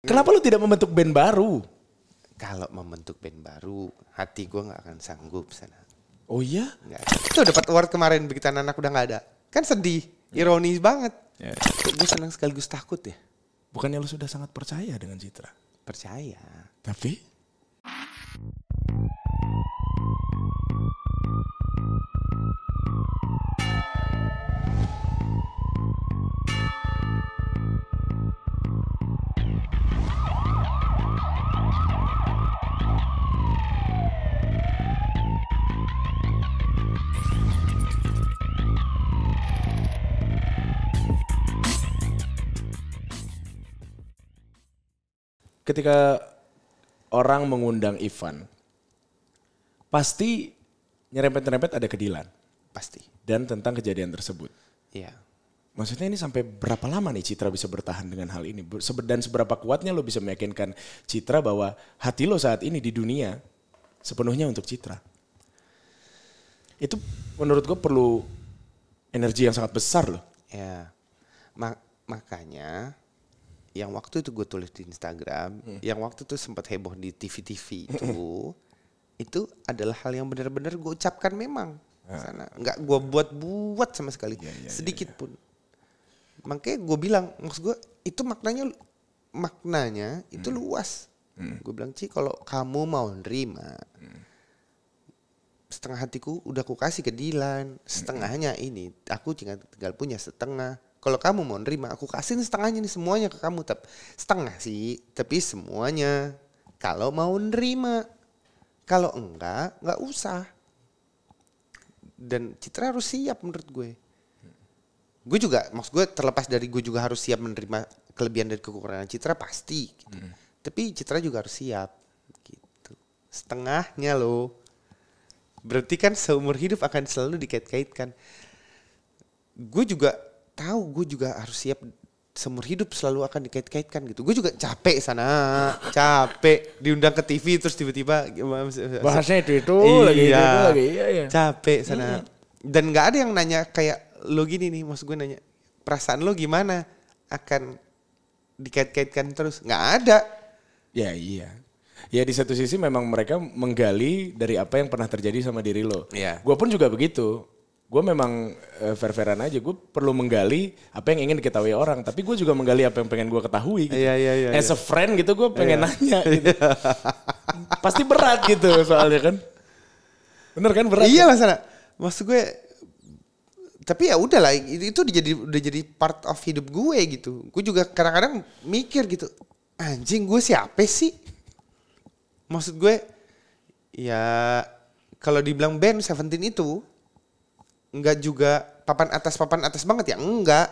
Kenapa lu tidak membentuk band baru? Kalau membentuk band baru, hati gue nggak akan sanggup sana. Oh iya? Gak. Itu dapat award kemarin begitu anak udah nggak ada. Kan sedih, ironis banget. Yeah. Gue senang sekaligus takut ya. Bukannya lu sudah sangat percaya dengan Citra? Percaya. Tapi? ketika orang mengundang Ivan, pasti nyerempet-nyerempet ada kedilan. Pasti. Dan tentang kejadian tersebut. Iya. Maksudnya ini sampai berapa lama nih Citra bisa bertahan dengan hal ini? Dan seberapa kuatnya lo bisa meyakinkan Citra bahwa hati lo saat ini di dunia sepenuhnya untuk Citra? Itu menurut gue perlu energi yang sangat besar loh. Ya, Mak makanya yang waktu itu gue tulis di Instagram, yeah. yang waktu itu sempat heboh di TV-TV itu, itu adalah hal yang benar-benar gue ucapkan memang ah. sana, nggak gue buat-buat sama sekali, yeah, yeah, iya, sedikit yeah, yeah. pun. Makanya gue bilang, maksud gue itu maknanya maknanya itu itu hmm. luas. Mm. Gue bilang Ci, kalau kamu mau nerima, mm. setengah hatiku udah aku kasih ke Dilan, hmm. setengahnya ini aku tinggal punya setengah kalau kamu mau nerima aku kasihin setengahnya nih semuanya ke kamu tapi setengah sih tapi semuanya kalau mau nerima kalau enggak nggak usah dan Citra harus siap menurut gue gue juga maksud gue terlepas dari gue juga harus siap menerima kelebihan dan kekurangan Citra pasti gitu. hmm. tapi Citra juga harus siap gitu setengahnya loh berarti kan seumur hidup akan selalu dikait-kaitkan gue juga tahu gue juga harus siap semur hidup selalu akan dikait-kaitkan gitu. Gue juga capek sana, capek diundang ke TV terus tiba-tiba bahasnya itu itu iya, lagi itu, itu lagi iya, iya. capek sana. Iya. Dan nggak ada yang nanya kayak lo gini nih, maksud gue nanya perasaan lo gimana akan dikait-kaitkan terus nggak ada. Ya iya. Ya di satu sisi memang mereka menggali dari apa yang pernah terjadi sama diri lo. Iya. Gue pun juga begitu gue memang uh, fair-fairan aja. Gue perlu menggali apa yang ingin diketahui orang. Tapi gue juga menggali apa yang pengen gue ketahui. Gitu. Iya, iya, iya. As iya. a friend gitu gue pengen yeah. nanya gitu. Iya. Pasti berat gitu soalnya kan. Bener kan berat? Iya kan? masalah. Maksud gue tapi ya udah lah itu udah jadi udah jadi part of hidup gue gitu. Gue juga kadang-kadang mikir gitu, anjing gue siapa sih? Maksud gue ya kalau dibilang band Seventeen itu nggak juga papan atas papan atas banget ya? Enggak.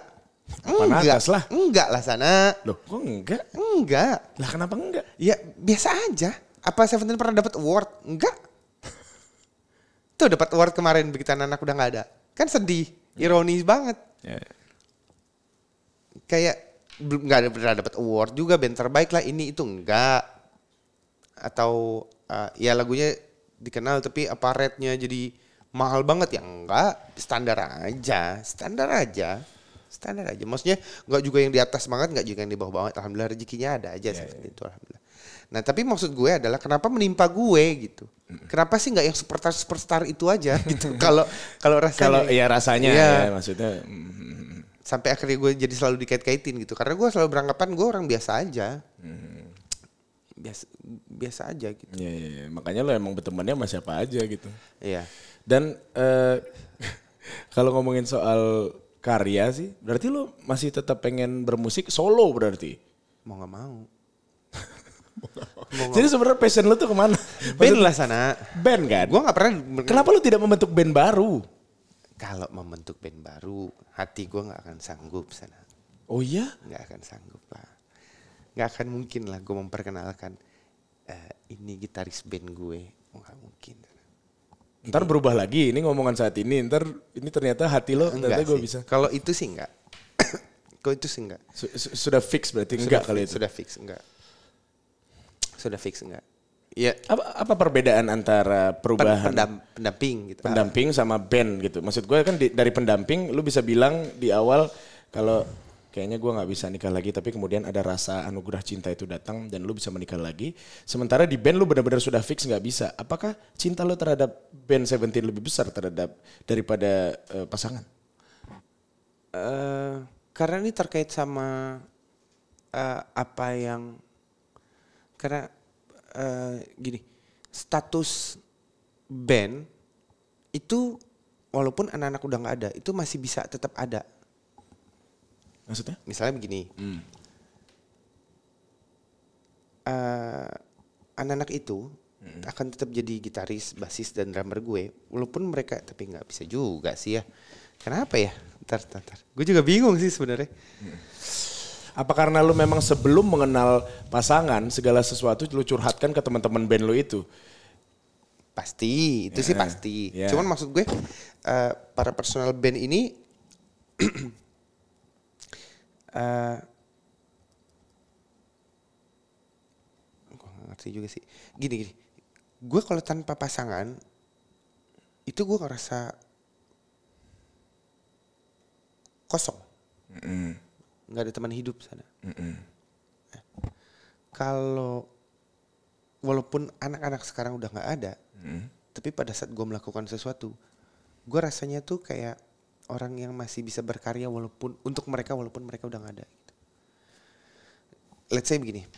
enggak. atas lah. Enggak lah sana. Loh, kok enggak? Enggak. Lah kenapa enggak? Ya biasa aja. Apa Seventeen pernah dapat award? Enggak. Tuh dapat award kemarin begitu anak anak udah nggak ada. Kan sedih, iya. ironis hmm. banget. Yeah. Ya. Kayak belum nggak ada pernah dapat award juga band terbaik lah ini itu enggak atau uh, ya lagunya dikenal tapi apa jadi mahal banget ya enggak standar aja standar aja standar aja maksudnya enggak juga yang di atas banget enggak juga yang di bawah banget alhamdulillah rezekinya ada aja yeah, seperti yeah. itu alhamdulillah nah tapi maksud gue adalah kenapa menimpa gue gitu kenapa sih enggak yang superstar superstar itu aja gitu kalau kalau rasanya kalau ya rasanya ya, ya maksudnya mm-hmm. sampai akhirnya gue jadi selalu dikait-kaitin gitu karena gue selalu beranggapan gue orang biasa aja mm-hmm. biasa biasa aja gitu. Iya, iya, iya, makanya lo emang bertemannya sama siapa aja gitu. Iya. Dan uh, kalau ngomongin soal karya sih, berarti lo masih tetap pengen bermusik solo berarti? Mau nggak mau. Jadi sebenarnya passion lu tuh kemana? Band lah sana. Band kan? Gue gak pernah. Kenapa lu tidak membentuk band baru? Kalau membentuk band baru, hati gue gak akan sanggup sana. Oh iya? Gak akan sanggup lah. Gak akan mungkin lah gue memperkenalkan uh, ini gitaris band gue. Oh, gak mungkin ntar berubah lagi ini ngomongan saat ini ntar ini ternyata hati lo enggak ternyata gue bisa kalau itu sih enggak kalau itu sih enggak su su sudah fix berarti sudah enggak fix, kali itu sudah fix enggak sudah fix enggak ya apa, apa perbedaan antara perubahan pendam, pendamping gitu pendamping sama band gitu maksud gue kan di, dari pendamping lu bisa bilang di awal kalau kayaknya gue nggak bisa nikah lagi tapi kemudian ada rasa anugerah cinta itu datang dan lu bisa menikah lagi sementara di band lu benar-benar sudah fix nggak bisa apakah cinta lu terhadap band Seventeen lebih besar terhadap daripada uh, pasangan uh, karena ini terkait sama uh, apa yang karena uh, gini status band itu walaupun anak-anak udah nggak ada itu masih bisa tetap ada Maksudnya? Misalnya begini. Hmm. Uh, anak-anak itu hmm. akan tetap jadi gitaris, basis dan drummer gue, walaupun mereka tapi nggak bisa juga sih ya. Kenapa ya? Ntar, ntar, ntar. Gue juga bingung sih sebenarnya. Hmm. Apa karena lu memang sebelum mengenal pasangan segala sesuatu lu curhatkan ke teman-teman band lu itu? Pasti, itu yeah. sih iya. pasti. Yeah. Cuman maksud gue uh, para personal band ini uh, eh, gue ngerti juga sih gini gini gue kalau tanpa pasangan itu gue ngerasa kosong mm -mm. nggak ada teman hidup sana mm hmm kalau walaupun anak-anak sekarang udah nggak ada mm hmm tapi pada saat gue melakukan sesuatu gue rasanya tuh kayak orang yang masih bisa berkarya walaupun untuk mereka walaupun mereka udah nggak ada gitu. let's say begini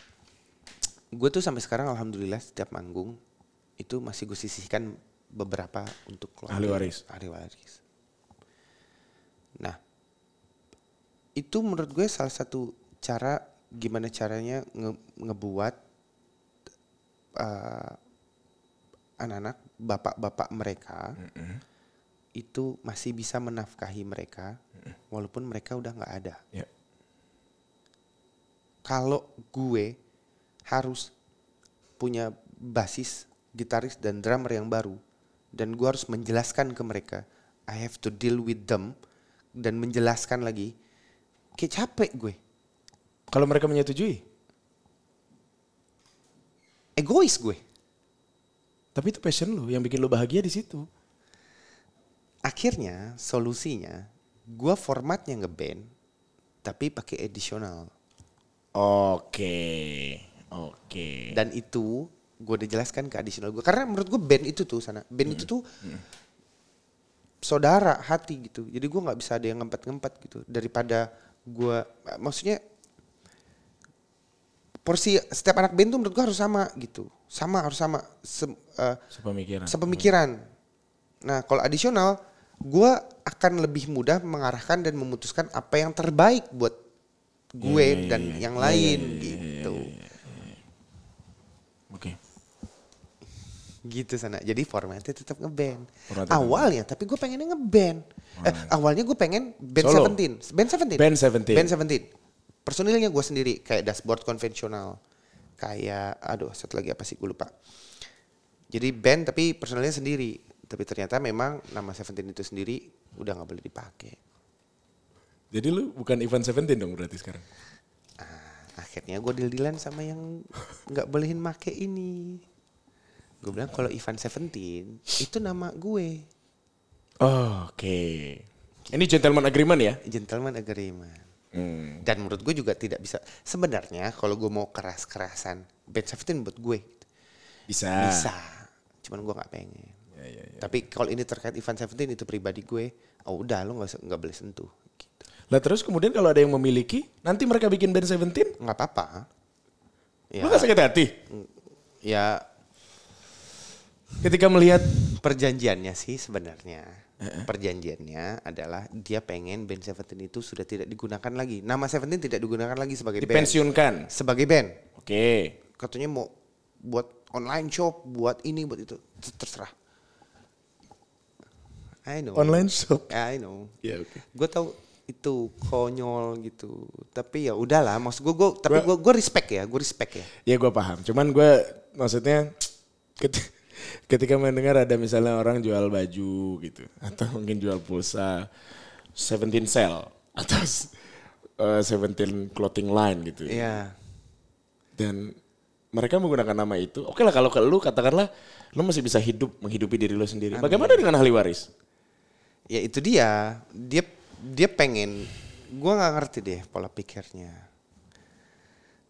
gue tuh sampai sekarang alhamdulillah setiap manggung itu masih gue sisihkan beberapa untuk keluarga ahli waris ahli waris nah itu menurut gue salah satu cara gimana caranya nge ngebuat uh, anak-anak bapak-bapak mereka mm -hmm itu masih bisa menafkahi mereka walaupun mereka udah nggak ada. Yeah. Kalau gue harus punya basis, gitaris dan drummer yang baru dan gue harus menjelaskan ke mereka, I have to deal with them dan menjelaskan lagi, kayak capek gue. Kalau mereka menyetujui? Egois gue. Tapi itu passion lo yang bikin lo bahagia di situ akhirnya solusinya gue formatnya ngeband tapi pakai additional. Oke, okay. oke. Okay. Dan itu gue udah jelaskan ke additional gue karena menurut gue band itu tuh sana band hmm. itu tuh hmm. saudara hati gitu. Jadi gue nggak bisa ada yang ngempet-ngempet gitu daripada gue maksudnya porsi setiap anak band tuh menurut gue harus sama gitu sama harus sama se, uh, eh, sepemikiran sepemikiran nah kalau additional gue akan lebih mudah mengarahkan dan memutuskan apa yang terbaik buat gue yeah, iya, dan yeah, yang yeah, lain yeah, iya, iya, gitu. Yeah, yeah, yeah. Oke. Gitu sana. Jadi formatnya tetap ngeband. awalnya, tapi gue pengennya ngeband. Eh, awalnya gue pengen band Solo. 17. Band 17. Band 17. Band 17. Personilnya gue sendiri kayak dashboard konvensional. Kayak aduh, satu lagi apa sih gue lupa. Jadi band tapi personilnya sendiri tapi ternyata memang nama Seventeen itu sendiri udah nggak boleh dipakai. Jadi lu bukan Ivan Seventeen dong berarti sekarang? Ah, akhirnya gue dildilan sama yang nggak bolehin make ini. Gue bilang kalau Ivan Seventeen itu nama gue. Oh, Oke. Okay. Ini gentleman agreement ya? Gentleman agreement. Hmm. Dan menurut gue juga tidak bisa. Sebenarnya kalau gue mau keras-kerasan, Ben Seventeen buat gue. Gitu. Bisa. Bisa. Cuman gue nggak pengen. Ya, ya, Tapi kalau ini terkait event Seventeen itu pribadi gue, oh udah lo nggak nggak boleh sentuh. Gitu. Lah terus kemudian kalau ada yang memiliki, nanti mereka bikin band Seventeen? Nggak apa-apa. Ya. Lo nggak ya. sakit hati? Mm, ya. Ketika melihat perjanjiannya sih sebenarnya perjanjiannya adalah dia pengen band Seventeen itu sudah tidak digunakan lagi. Nama Seventeen tidak digunakan lagi sebagai Dipensiunkan. band. Dipensiunkan. Sebagai band. Oke. Katanya mau buat online shop, buat ini, buat itu. Terserah. I know. Online shop. I know. Ya yeah, oke. Okay. Gue tau itu konyol gitu tapi ya udahlah maksud gue gue tapi gue gue respect ya gue respect ya ya gue paham cuman gue maksudnya ketika mendengar ada misalnya orang jual baju gitu atau mungkin jual pulsa 17 sell atau uh, eh, 17 clothing line gitu Iya. yeah. dan mereka menggunakan nama itu oke okay lah kalau ke lu katakanlah lu masih bisa hidup menghidupi diri lu sendiri Amin. bagaimana dengan ahli waris ya itu dia dia dia pengen gue nggak ngerti deh pola pikirnya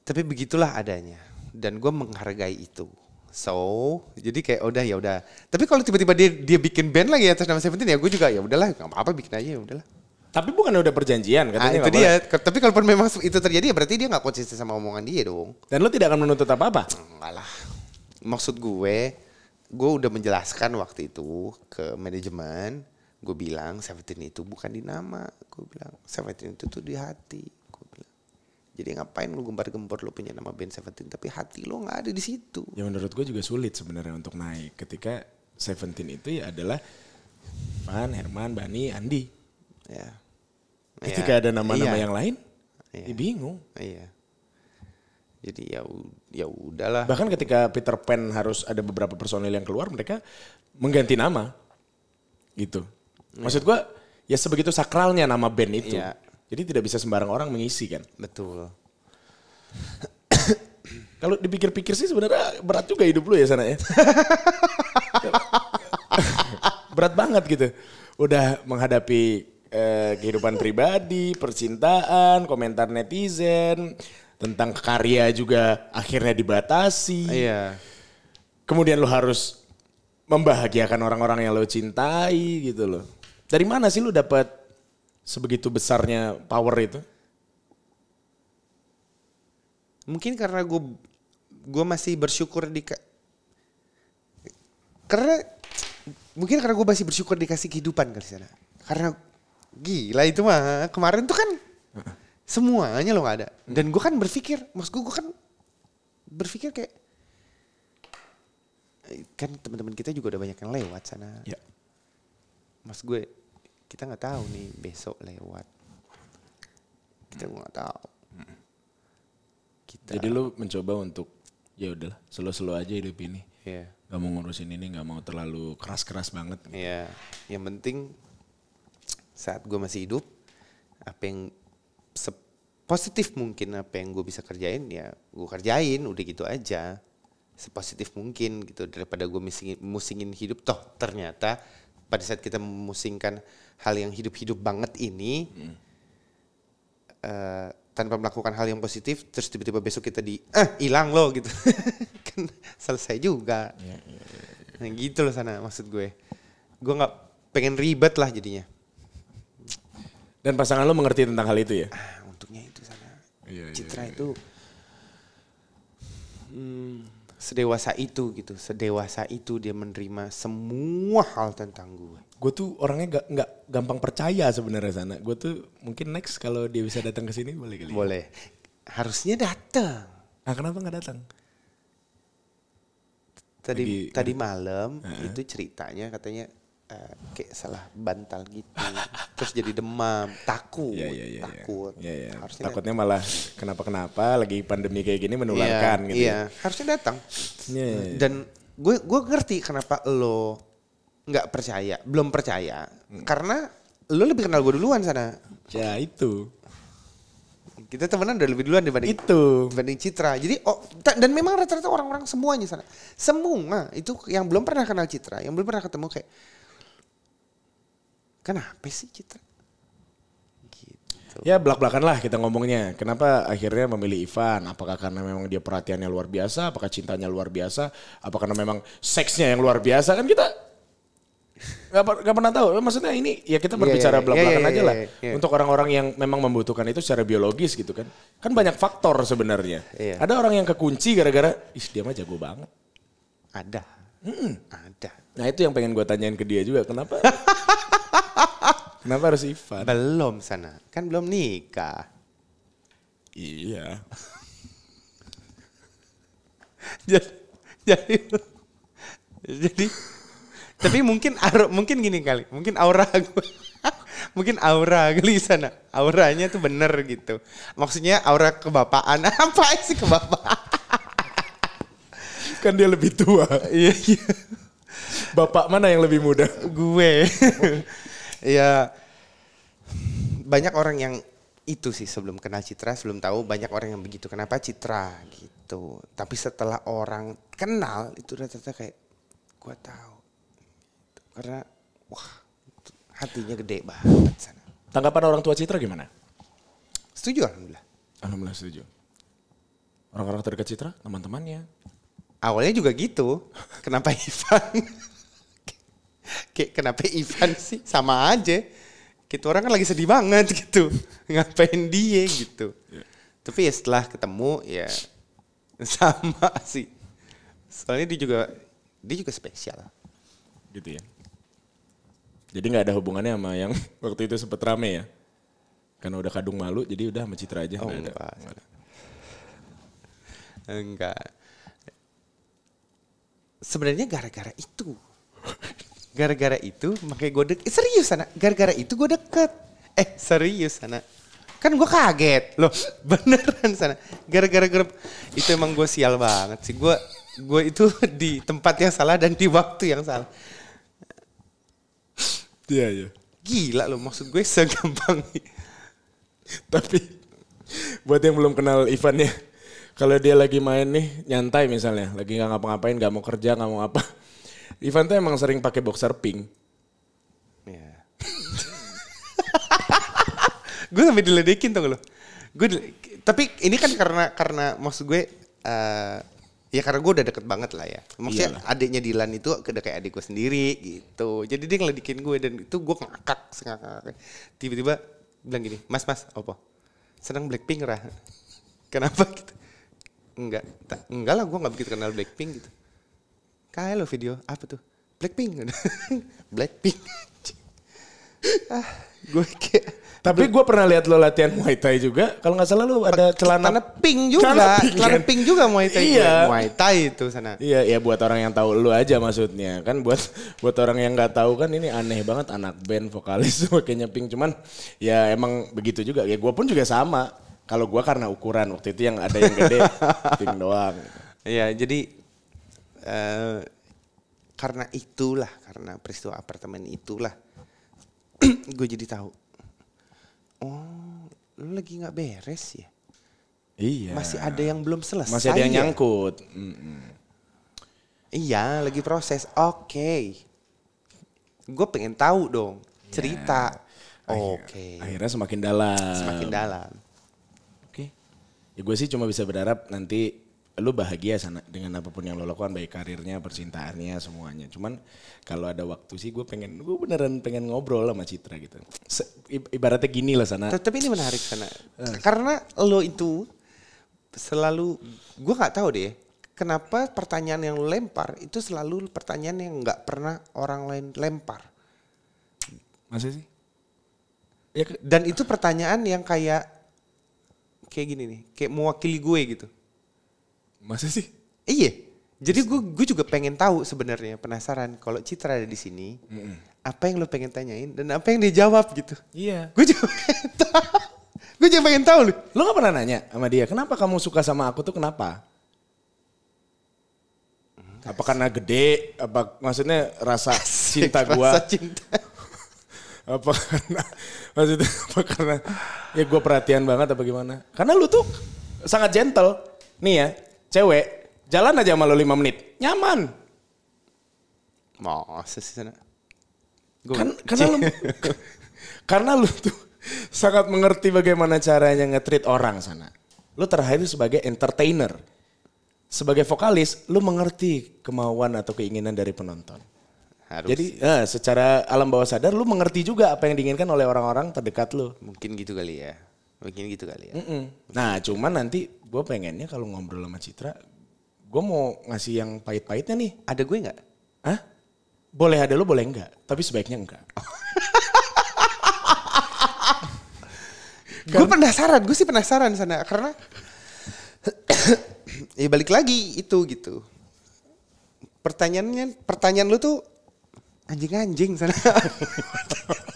tapi begitulah adanya dan gue menghargai itu so jadi kayak udah ya udah tapi kalau tiba-tiba dia dia bikin band lagi atas nama Seventeen ya gue juga ya udahlah nggak apa-apa bikin aja ya udahlah tapi bukan udah perjanjian katanya. nah, itu dia. Boleh. Tapi kalau memang itu terjadi ya berarti dia nggak konsisten sama omongan dia dong. Dan lo tidak akan menuntut apa-apa? malah lah. Maksud gue, gue udah menjelaskan waktu itu ke manajemen gue bilang seventeen itu bukan di nama gue bilang seventeen itu tuh di hati gue bilang jadi ngapain lu gembar-gempor lu punya nama band seventeen tapi hati lu nggak ada di situ ya menurut gue juga sulit sebenarnya untuk naik ketika seventeen itu ya adalah Van Herman Bani Andi ya ketika ya. ada nama-nama ya. yang lain ya. ya bingung iya jadi ya ya udahlah bahkan ketika Peter Pan harus ada beberapa personil yang keluar mereka mengganti nama gitu Iya. Maksud gue ya sebegitu sakralnya nama band itu. Iya. Jadi tidak bisa sembarang orang mengisi kan. Betul. Kalau dipikir-pikir sih sebenarnya berat juga hidup lu ya sana ya. berat banget gitu. Udah menghadapi eh, kehidupan pribadi, percintaan, komentar netizen, tentang karya juga akhirnya dibatasi. Iya. Kemudian lu harus membahagiakan orang-orang yang lo cintai gitu loh. Dari mana sih lu dapat sebegitu besarnya power itu? Mungkin karena gue gue masih bersyukur di karena mungkin karena gue masih bersyukur dikasih kehidupan kali sana. Karena gila itu mah kemarin tuh kan semuanya lo gak ada. Dan gue kan berpikir, maksud gue, gue kan berpikir kayak kan teman-teman kita juga udah banyak yang lewat sana. Ya. Mas gue kita nggak tahu nih besok lewat kita nggak tahu kita jadi lu mencoba untuk ya udahlah slow slow aja hidup ini yeah. Gak mau ngurusin ini nggak mau terlalu keras keras banget Iya, yeah. yang penting saat gue masih hidup apa yang positif mungkin apa yang gue bisa kerjain ya gue kerjain udah gitu aja sepositif mungkin gitu daripada gue musingin hidup toh ternyata pada saat kita memusingkan hal yang hidup-hidup banget ini hmm. uh, tanpa melakukan hal yang positif terus tiba-tiba besok kita di eh hilang loh gitu kan selesai juga ya, ya, ya, Nah, gitu loh sana maksud gue gue nggak pengen ribet lah jadinya dan pasangan lo mengerti tentang hal itu ya ah, untuknya itu sana ya, citra ya, ya. itu iya. hmm, sedewasa itu gitu sedewasa itu dia menerima semua hal tentang gue gue tuh orangnya gak gak gampang percaya sebenarnya sana gue tuh mungkin next kalau dia bisa datang ke sini boleh kali ya? boleh harusnya datang nah, kenapa nggak datang tadi Lagi, tadi kan? malam uh -huh. itu ceritanya katanya Eh, kayak salah bantal gitu terus jadi demam takut yeah, yeah, yeah, iya. takut yeah. Yeah, yeah. harusnya takutnya datang. malah kenapa kenapa lagi pandemi kayak gini iya, menularkan yeah, gitu yeah. Iya. harusnya datang yeah, yeah, yeah. dan gue gue ngerti kenapa lo nggak percaya belum percaya hmm. karena lo lebih kenal gue duluan sana ya itu kita temenan udah lebih duluan dibanding itu dibanding Citra jadi oh dan memang rata-rata orang-orang semuanya sana semua itu yang belum pernah kenal Citra yang belum pernah ketemu kayak Kenapa sih kita? Gitu. Ya belak-belakan lah kita ngomongnya. Kenapa akhirnya memilih Ivan? Apakah karena memang dia perhatiannya luar biasa? Apakah cintanya luar biasa? Apakah karena memang seksnya yang luar biasa? Kan kita gak, gak pernah tahu. Maksudnya ini ya kita iya, berbicara yeah, yeah, belak-belakan yeah, yeah, aja iya, lah. Yeah, yeah. Untuk orang-orang yang memang membutuhkan itu secara biologis gitu kan. Kan banyak faktor sebenarnya. Yeah. Ada orang yang kekunci gara-gara, ih dia mah jago banget. Ada. Mm Ada. Nah itu yang pengen gue tanyain ke dia juga. Kenapa? Kenapa harus Ivan? Belum sana. Kan belum nikah. Iya. jadi, jadi, jadi tapi mungkin mungkin gini kali. Mungkin aura gue. mungkin aura sana, Auranya tuh bener gitu. Maksudnya aura kebapaan. Apa sih kebapaan? kan dia lebih tua. iya. iya. Bapak mana yang lebih muda? Gue. Ya Banyak orang yang itu sih sebelum kenal Citra, sebelum tahu banyak orang yang begitu. Kenapa Citra gitu. Tapi setelah orang kenal itu udah rata kayak gua tahu. Karena wah, hatinya gede banget sana. Tanggapan orang tua Citra gimana? Setuju alhamdulillah. Alhamdulillah setuju. Orang-orang terdekat Citra, teman-temannya. Awalnya juga gitu. Kenapa Ivan? Kayak kenapa Ivan sih? Sama aja. Gitu orang kan lagi sedih banget gitu. Ngapain dia gitu. Yeah. Tapi ya setelah ketemu ya sama sih. Soalnya dia juga dia juga spesial. Gitu ya. Jadi nggak ada hubungannya sama yang waktu itu sempet rame ya? Karena udah kadung malu, jadi udah sama Citra aja. Oh, enggak. Ada. enggak. Sebenarnya gara-gara itu gara-gara itu makanya gue eh, deket eh, serius anak gara-gara itu gue deket eh serius anak kan gue kaget loh beneran sana gara-gara grup itu emang gue sial banget sih gue gue itu di tempat yang salah dan di waktu yang salah iya iya gila loh maksud gue segampang tapi buat yang belum kenal Ivan ya kalau dia lagi main nih nyantai misalnya lagi nggak ngapa-ngapain nggak mau kerja nggak mau apa Ivan tuh emang sering pakai boxer pink. Iya. gue sampai diledekin tuh lo. Gue tapi ini kan karena karena maksud gue uh, ya karena gue udah deket banget lah ya. Maksudnya Iyalah. adiknya Dilan itu udah kayak adik gue sendiri gitu. Jadi dia ngeledekin gue dan itu gue ngakak sengakak. Tiba-tiba bilang gini, "Mas, Mas, apa? Senang Blackpink, Rah?" Kenapa gitu? Enggak, enggak lah gue nggak begitu kenal Blackpink gitu Kayak lo video apa tuh? Blackpink. Blackpink. ah, gue kayak tapi gue pernah lihat lo latihan Muay Thai juga. Kalau nggak salah lo ada celana celana pink juga, celana pink, celana kan? pink juga Muay Thai. Iya. Muay Thai itu sana. Iya, iya buat orang yang tahu lo aja maksudnya. Kan buat buat orang yang nggak tahu kan ini aneh banget anak band vokalis pakainya pink. Cuman ya emang begitu juga. Ya gue pun juga sama. Kalau gue karena ukuran waktu itu yang ada yang gede pink doang. Iya, jadi Eh, karena itulah karena peristiwa apartemen itulah gue jadi tahu oh lu lagi nggak beres ya iya masih ada yang belum selesai masih ada yang ya? nyangkut mm -mm. iya lagi proses oke okay. gue pengen tahu dong yeah. cerita oke okay. akhirnya semakin dalam semakin dalam oke okay. ya gue sih cuma bisa berharap nanti lu bahagia sana dengan apapun yang lo lakukan baik karirnya percintaannya semuanya cuman kalau ada waktu sih gue pengen gue beneran pengen ngobrol sama Citra gitu Se, ibaratnya gini lah sana tapi ini menarik sana eh. karena lo itu selalu gue nggak tahu deh kenapa pertanyaan yang lo lempar itu selalu pertanyaan yang nggak pernah orang lain lempar masa sih dan itu pertanyaan yang kayak kayak gini nih kayak mewakili gue gitu Masa sih? Iya. Jadi gue gue juga pengen tahu sebenarnya penasaran kalau Citra ada di sini mm -hmm. apa yang lo pengen tanyain dan apa yang dia jawab gitu. Iya. Gue juga pengen tahu. Gue juga pengen tahu lo. Lo gak pernah nanya sama dia kenapa kamu suka sama aku tuh kenapa? Enggak apa karena gede? Apa maksudnya rasa cinta gue? Rasa cinta. apa karena maksudnya apa karena ya gue perhatian banget apa gimana? Karena lo tuh sangat gentle nih ya cewek jalan aja malu lima menit nyaman mau sih sana kan, karena lu karena lu tuh sangat mengerti bagaimana caranya ngetrit orang sana lu terakhir sebagai entertainer sebagai vokalis lu mengerti kemauan atau keinginan dari penonton harus. Jadi eh, secara alam bawah sadar lu mengerti juga apa yang diinginkan oleh orang-orang terdekat lu. Mungkin gitu kali ya. Mungkin gitu kali ya. Mm -mm. Nah, cuman nanti gue pengennya kalau ngobrol sama Citra, gue mau ngasih yang pahit-pahitnya nih. Ada gue nggak? Hah? Boleh ada lo, boleh enggak. Tapi sebaiknya enggak. Oh. gue penasaran, gue sih penasaran sana. Karena ya balik lagi itu gitu. Pertanyaannya, pertanyaan lo tuh anjing-anjing sana.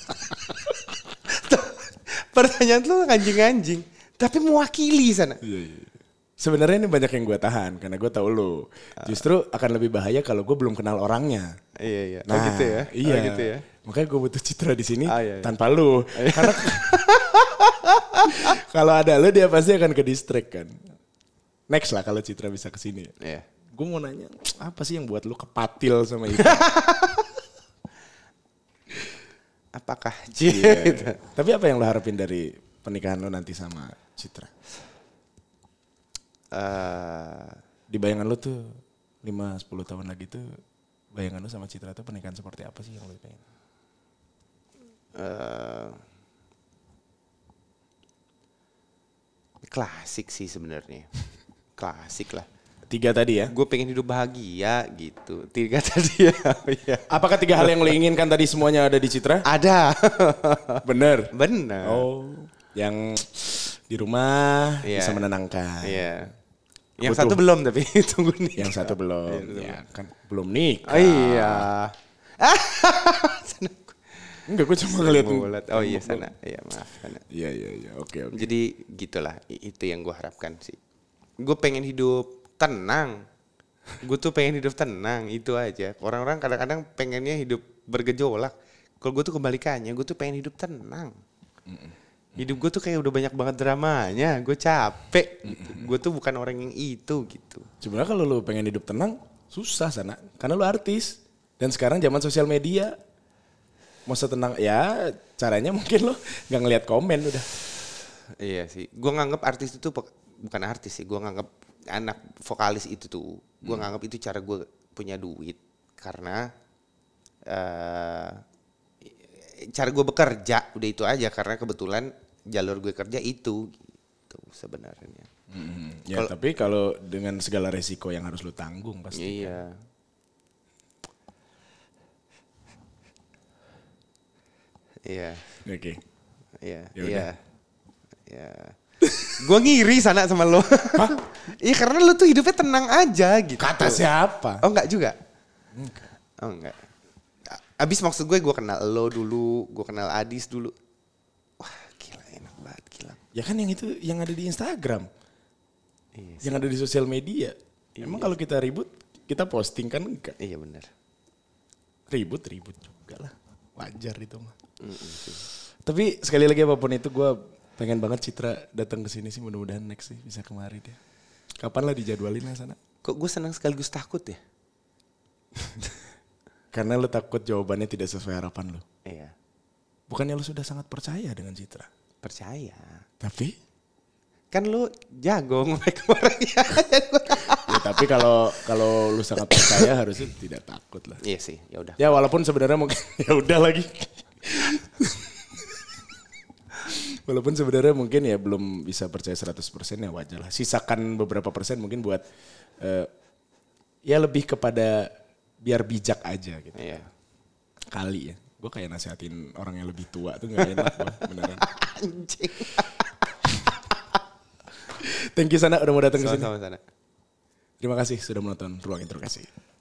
pertanyaan lu anjing-anjing, tapi mewakili sana. Iya, iya. iya. Sebenarnya ini banyak yang gue tahan karena gue tahu lo. Justru akan lebih bahaya kalau gue belum kenal orangnya. Iya iya. Oh, nah, oh gitu ya. Oh, iya. Oh gitu ya. Makanya gue butuh citra di sini ah, iya, iya. tanpa lo, oh, iya. Karena kalau ada lo dia pasti akan ke distrik kan. Next lah kalau Citra bisa ke sini. Iya. Gue mau nanya, apa sih yang buat lo kepatil sama itu? apakah yeah. gitu. Iya, iya. Tapi apa yang lo harapin dari pernikahan lo nanti sama Citra? Uh, di bayangan lo tuh lima sepuluh tahun lagi tuh bayangan lo sama Citra tuh pernikahan seperti apa sih yang lo pengen? Uh, klasik sih sebenarnya. klasik lah. Tiga tadi ya? Gue pengen hidup bahagia gitu. Tiga tadi ya. Oh iya. Apakah tiga hal yang lo inginkan tadi semuanya ada di Citra? Ada. Bener? Bener. Oh. Yang di rumah yeah. bisa menenangkan. Iya. Yeah. Yang satu belum tapi tunggu nih. Yang satu belum. Ya, kan belum nikah. Oh, iya. Enggak, gue cuma ngeliat. Oh iya sana. Iya maaf. Sana. Iya iya iya. Oke okay, oke. Okay. Jadi gitulah itu yang gue harapkan sih. Gue pengen hidup tenang gue tuh pengen hidup tenang itu aja orang-orang kadang-kadang pengennya hidup bergejolak kalau gue tuh kebalikannya gue tuh pengen hidup tenang hidup gue tuh kayak udah banyak banget dramanya gue capek gitu. gue tuh bukan orang yang itu gitu sebenarnya kalau lu pengen hidup tenang susah sana karena lu artis dan sekarang zaman sosial media mau tenang ya caranya mungkin lo nggak ngelihat komen udah iya sih gue nganggep artis itu bukan artis sih gue nganggep anak vokalis itu tuh gue hmm. nganggap itu cara gue punya duit karena uh, cara gue bekerja udah itu aja karena kebetulan jalur gue kerja itu gitu sebenarnya. Hmm. Ya kalo, tapi kalau dengan segala resiko yang harus lu tanggung pasti. Iya. Kan? Iya. Oke. Iya. Ya iya. Iya gue ngiri sana sama lo. Iya karena lo tuh hidupnya tenang aja gitu. Kata siapa? Oh enggak juga? Enggak. Oh enggak. Abis maksud gue gue kenal lo dulu, gue kenal Adis dulu. Wah gila enak banget gila. Ya kan yang itu yang ada di Instagram. Iya, yang ada di sosial media. Iya. Emang kalau kita ribut, kita posting kan enggak? Iya bener. Ribut, ribut juga lah. Wajar itu mah. Mm -mm. Tapi sekali lagi apapun itu gue Pengen banget Citra datang ke sini sih mudah-mudahan next sih bisa kemari dia. Kapan lah dijadwalin lah sana? Kok gue senang sekaligus takut ya? Karena lo takut jawabannya tidak sesuai harapan lo. Iya. Bukannya lo sudah sangat percaya dengan Citra? Percaya. Tapi? Kan lo jago ngomong ya, tapi kalau kalau lu sangat percaya harusnya tidak takut lah. Iya sih, ya udah. Ya walaupun sebenarnya mungkin ya udah lagi walaupun sebenarnya mungkin ya belum bisa percaya 100% ya wajar lah. Sisakan beberapa persen mungkin buat uh, ya lebih kepada biar bijak aja gitu. Iya. Kali ya. Gue kayak nasihatin orang yang lebih tua tuh gak enak gue beneran. Anjing. Thank you sana udah mau datang ke sini. sana. Terima kasih sudah menonton Ruang Interogasi.